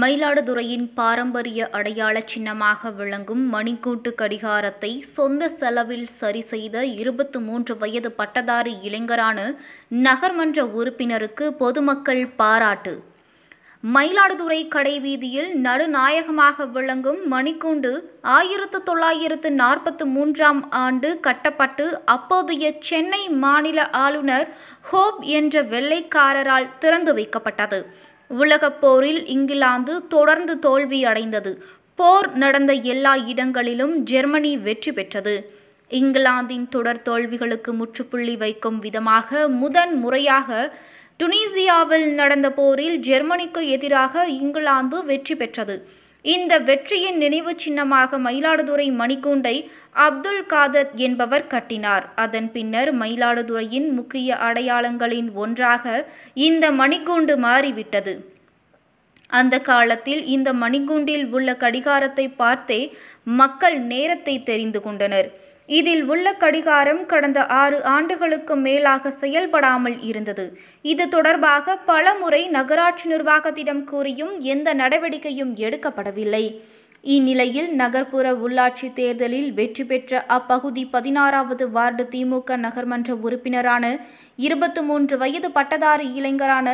மயிலாடுதுறையின் பாரம்பரிய அடையாள சின்னமாக விளங்கும் மணிக்கூட்டு கடிகாரத்தை சொந்த செலவில் சரி செய்த இருபத்து மூன்று வயது பட்டதாரி இளைஞரான நகர்மன்ற உறுப்பினருக்கு பொதுமக்கள் பாராட்டு மயிலாடுதுறை கடைவீதியில் நடுநாயகமாக விளங்கும் மணிக்கூண்டு ஆயிரத்து தொள்ளாயிரத்து நாற்பத்து மூன்றாம் ஆண்டு கட்டப்பட்டு அப்போதைய சென்னை மாநில ஆளுநர் ஹோப் என்ற வெள்ளைக்காரரால் திறந்து வைக்கப்பட்டது உலகப் போரில் இங்கிலாந்து தொடர்ந்து தோல்வியடைந்தது போர் நடந்த எல்லா இடங்களிலும் ஜெர்மனி வெற்றி பெற்றது இங்கிலாந்தின் தொடர் தோல்விகளுக்கு முற்றுப்புள்ளி வைக்கும் விதமாக முதன் முறையாக டுனீசியாவில் நடந்த போரில் ஜெர்மனிக்கு எதிராக இங்கிலாந்து வெற்றி பெற்றது இந்த வெற்றியின் நினைவு சின்னமாக மயிலாடுதுறை மணிக்கூண்டை அப்துல் காதர் என்பவர் கட்டினார் அதன் பின்னர் மயிலாடுதுறையின் முக்கிய அடையாளங்களின் ஒன்றாக இந்த மணிக்கூண்டு மாறிவிட்டது அந்த காலத்தில் இந்த மணிக்கூண்டில் உள்ள கடிகாரத்தை பார்த்தே மக்கள் நேரத்தை தெரிந்து கொண்டனர் இதில் உள்ள கடிகாரம் கடந்த ஆறு ஆண்டுகளுக்கு மேலாக செயல்படாமல் இருந்தது இது தொடர்பாக பல முறை நகராட்சி நிர்வாகத்திடம் கூறியும் எந்த நடவடிக்கையும் எடுக்கப்படவில்லை இந்நிலையில் நகர்ப்புற உள்ளாட்சி தேர்தலில் வெற்றி பெற்ற அப்பகுதி பதினாறாவது வார்டு திமுக நகர்மன்ற உறுப்பினரான இருபத்தி மூன்று வயது பட்டதாரி இளைஞரான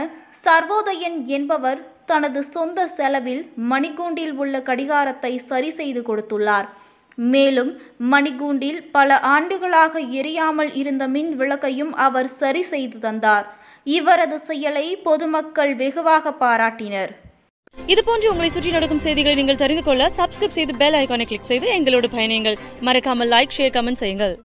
சர்வோதயன் என்பவர் தனது சொந்த செலவில் மணிக்கூண்டில் உள்ள கடிகாரத்தை சரி செய்து கொடுத்துள்ளார் மேலும் மணிகூண்டில் பல ஆண்டுகளாக எரியாமல் இருந்த மின் விளக்கையும் அவர் சரி செய்து தந்தார் இவரது செயலை பொதுமக்கள் வெகுவாக பாராட்டினர் இதுபோன்று உங்களை சுற்றி நடக்கும் செய்திகளை நீங்கள் தெரிந்து கொள்ள சப்ஸ்கிரைப் செய்து பெல் ஐக்கானை கிளிக் செய்து எங்களோடு பயணியுங்கள் மறக்காமல் லைக் ஷேர் கமெண்ட் செய்யுங்கள்